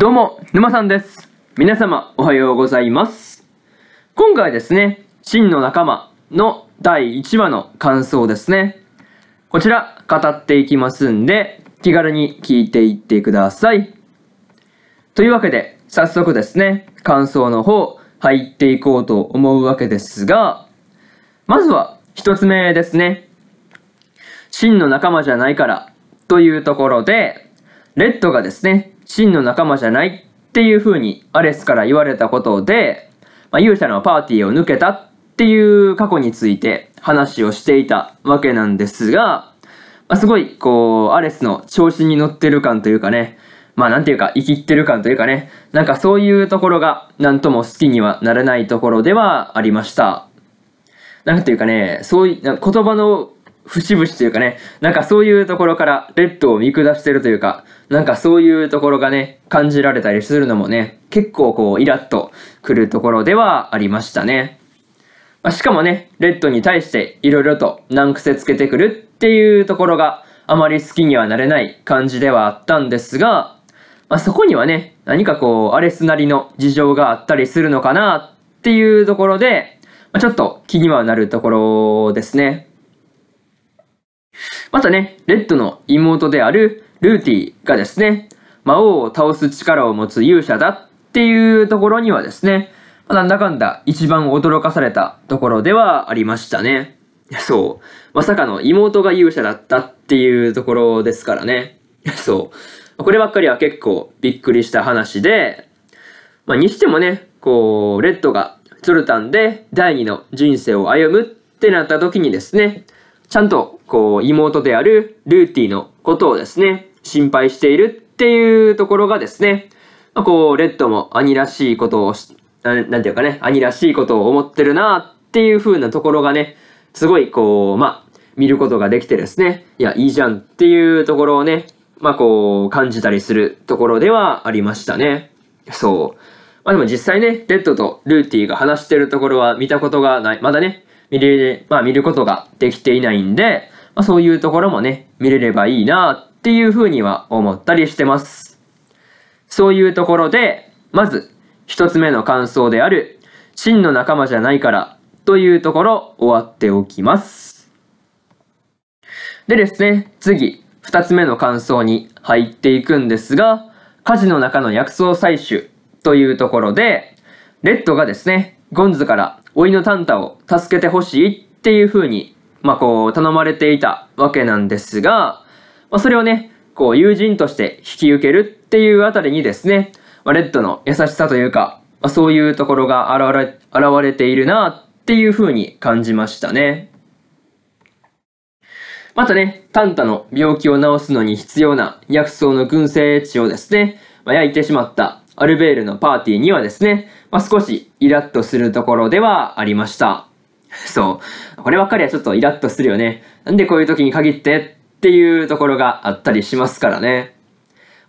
どうも、沼さんです。皆様、おはようございます。今回ですね、真の仲間の第1話の感想ですね。こちら、語っていきますんで、気軽に聞いていってください。というわけで、早速ですね、感想の方、入っていこうと思うわけですが、まずは、一つ目ですね。真の仲間じゃないから、というところで、レッドがですね、真の仲間じゃないっていう風にアレスから言われたことで、まあ、勇者のパーティーを抜けたっていう過去について話をしていたわけなんですが、まあ、すごい、こう、アレスの調子に乗ってる感というかね、まあなんていうか、生きってる感というかね、なんかそういうところが、なんとも好きにはなれないところではありました。なんていうかね、そういう、言葉の節々というかね、なんかそういうところからレッドを見下してるというか、なんかそういうところがね、感じられたりするのもね、結構こう、イラッとくるところではありましたね。まあ、しかもね、レッドに対して色々と難癖つけてくるっていうところがあまり好きにはなれない感じではあったんですが、まあ、そこにはね、何かこう、アレスなりの事情があったりするのかなっていうところで、まあ、ちょっと気にはなるところですね。またね、レッドの妹であるルーティがですね、魔王を倒す力を持つ勇者だっていうところにはですね、なんだかんだ一番驚かされたところではありましたね。そう。まさかの妹が勇者だったっていうところですからね。そう。こればっかりは結構びっくりした話で、まあ、にしてもね、こう、レッドがツルタンで第二の人生を歩むってなった時にですね、ちゃんと、こう、妹であるルーティのことをですね、心配しているっていうところがですね、まあ、こう、レッドも兄らしいことをな、なんていうかね、兄らしいことを思ってるなっていう風なところがね、すごい、こう、まあ、見ることができてですね、いや、いいじゃんっていうところをね、まあ、こう、感じたりするところではありましたね。そう。まあ、でも実際ね、レッドとルーティが話してるところは見たことがない、まだね、見れ、まあ見ることができていないんで、まあそういうところもね、見れればいいなっていうふうには思ったりしてます。そういうところで、まず一つ目の感想である、真の仲間じゃないからというところ終わっておきます。でですね、次、二つ目の感想に入っていくんですが、火事の中の薬草採取というところで、レッドがですね、ゴンズからおいのタンタを助けてほしいっていうふうに、まあ、こう、頼まれていたわけなんですが、まあ、それをね、こう、友人として引き受けるっていうあたりにですね、まあ、レッドの優しさというか、まあ、そういうところが現れ、現れているなっていうふうに感じましたね。またね、タンタの病気を治すのに必要な薬草の群生地をですね、まあ、焼いてしまったアルベールのパーティーにはですね、まあ、少しイラッとするところではありました。そう。こればっかりはちょっとイラッとするよね。なんでこういう時に限ってっていうところがあったりしますからね。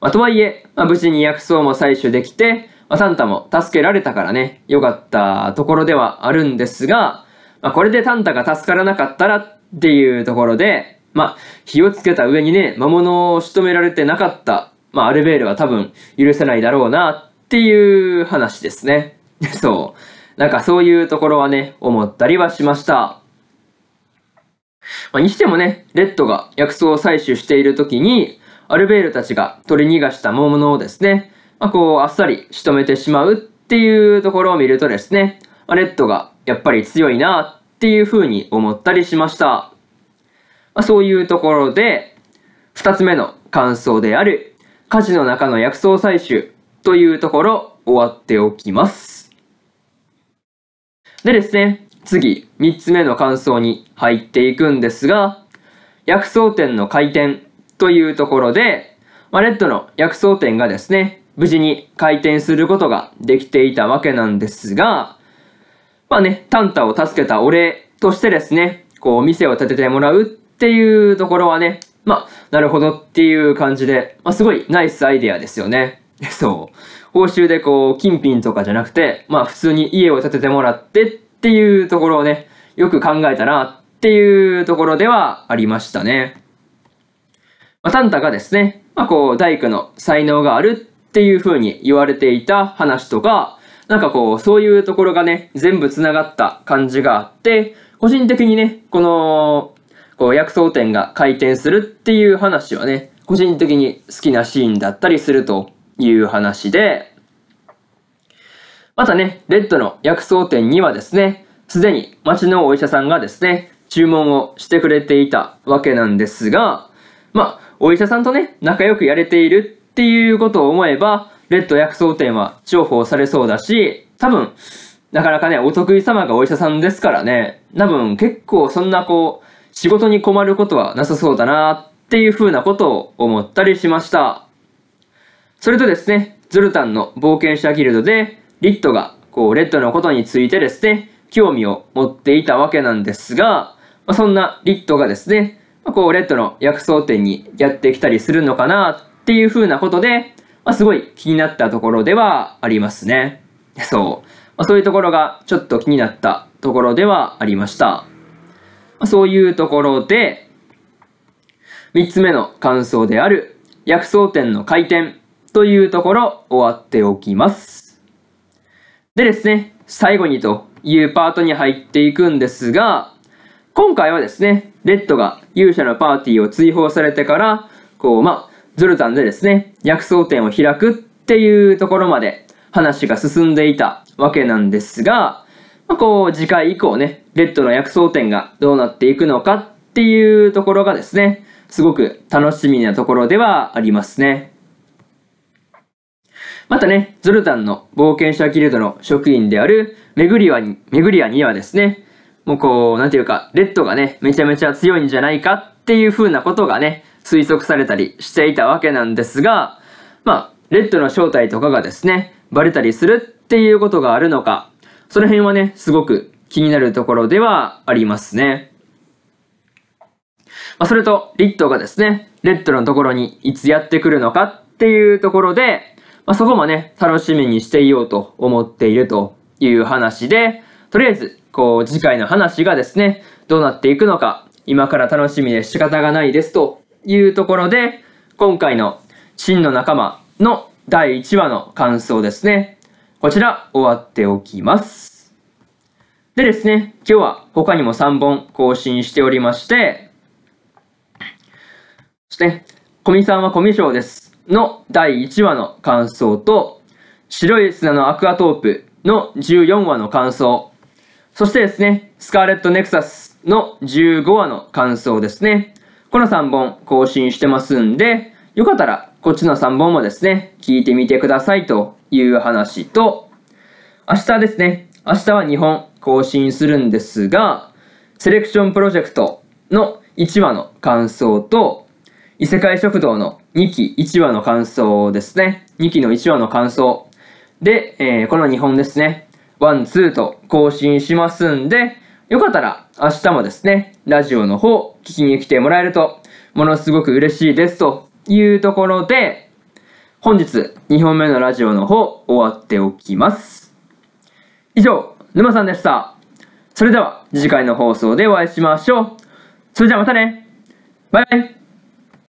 まあ、とはいえ、まあ、無事に薬草も採取できて、まあ、タンタも助けられたからね、良かったところではあるんですが、まあ、これでタンタが助からなかったらっていうところで、まあ、火をつけた上にね、魔物を仕留められてなかったまあ、アルベールは多分許せないだろうなっていう話ですね。そう。なんかそういうところはね、思ったりはしました。まあ、にしてもね、レッドが薬草を採取している時に、アルベールたちが取り逃がした桃のをですね、まあ、こう、あっさり仕留めてしまうっていうところを見るとですね、まあ、レッドがやっぱり強いなっていうふうに思ったりしました。まあ、そういうところで、二つ目の感想である火事の中の薬草採取というところ終わっておきます。でですね、次、3つ目の感想に入っていくんですが、薬草店の開店というところで、まあ、レッドの薬草店がですね、無事に開店することができていたわけなんですが、まあね、タンタを助けたお礼としてですね、こう、店を建ててもらうっていうところはね、まあ、なるほどっていう感じで、まあ、すごいナイスアイデアですよね。そう。報酬でこう、金品とかじゃなくて、まあ普通に家を建ててもらってっていうところをね、よく考えたなっていうところではありましたね。まあ、タンタがですね、まあこう、大工の才能があるっていう風に言われていた話とか、なんかこう、そういうところがね、全部繋がった感じがあって、個人的にね、この、こう、薬草店が開店するっていう話はね、個人的に好きなシーンだったりするという話で、またね、レッドの薬草店にはですね、すでに町のお医者さんがですね、注文をしてくれていたわけなんですが、まあ、お医者さんとね、仲良くやれているっていうことを思えば、レッド薬草店は重宝されそうだし、多分、なかなかね、お得意様がお医者さんですからね、多分結構そんなこう、仕事に困ることはなさそうだなっていうふうなことを思ったりしました。それとですね、ズルタンの冒険者ギルドで、リットが、こう、レッドのことについてですね、興味を持っていたわけなんですが、まあ、そんなリットがですね、まあ、こう、レッドの薬草店にやってきたりするのかなっていうふうなことで、まあ、すごい気になったところではありますね。そう。まあ、そういうところがちょっと気になったところではありました。そういうところで、3つ目の感想である、薬草店の開店というところ終わっておきます。でですね、最後にというパートに入っていくんですが、今回はですね、レッドが勇者のパーティーを追放されてから、こう、まあ、ゾルタンでですね、薬草店を開くっていうところまで話が進んでいたわけなんですが、まあ、こう、次回以降ね、レッドの薬草店がどうなっていくのかっていうところがですね、すごく楽しみなところではありますね。またね、ゾルタンの冒険者ギルドの職員であるメグリアに、メグリアにはですね、もうこう、なんていうか、レッドがね、めちゃめちゃ強いんじゃないかっていう風なことがね、推測されたりしていたわけなんですが、まあ、レッドの正体とかがですね、バレたりするっていうことがあるのか、その辺はね、すごく気になるところではありますね。まあ、それと、リットがですね、レッドのところにいつやってくるのかっていうところで、まあ、そこもね、楽しみにしていようと思っているという話で、とりあえず、こう、次回の話がですね、どうなっていくのか、今から楽しみで仕方がないですというところで、今回の真の仲間の第1話の感想ですね。こちら終わっておきます。でですね、今日は他にも3本更新しておりまして、そして、コミさんはコミショーですの第1話の感想と、白い砂のアクアトープの14話の感想、そしてですね、スカーレットネクサスの15話の感想ですね。この3本更新してますんで、よかったらこっちの3本もですね、聞いてみてくださいという話と、明日ですね、明日は日本更新するんですが、セレクションプロジェクトの1話の感想と、異世界食堂の2期1話の感想ですね。2期の1話の感想。で、えー、この2本ですね。ワン、ツーと更新しますんで、よかったら明日もですね、ラジオの方聞きに来てもらえると、ものすごく嬉しいですというところで、本日2本目のラジオの方終わっておきます。以上、沼さんでした。それでは次回の放送でお会いしましょう。それじゃあまたね。バイバイ。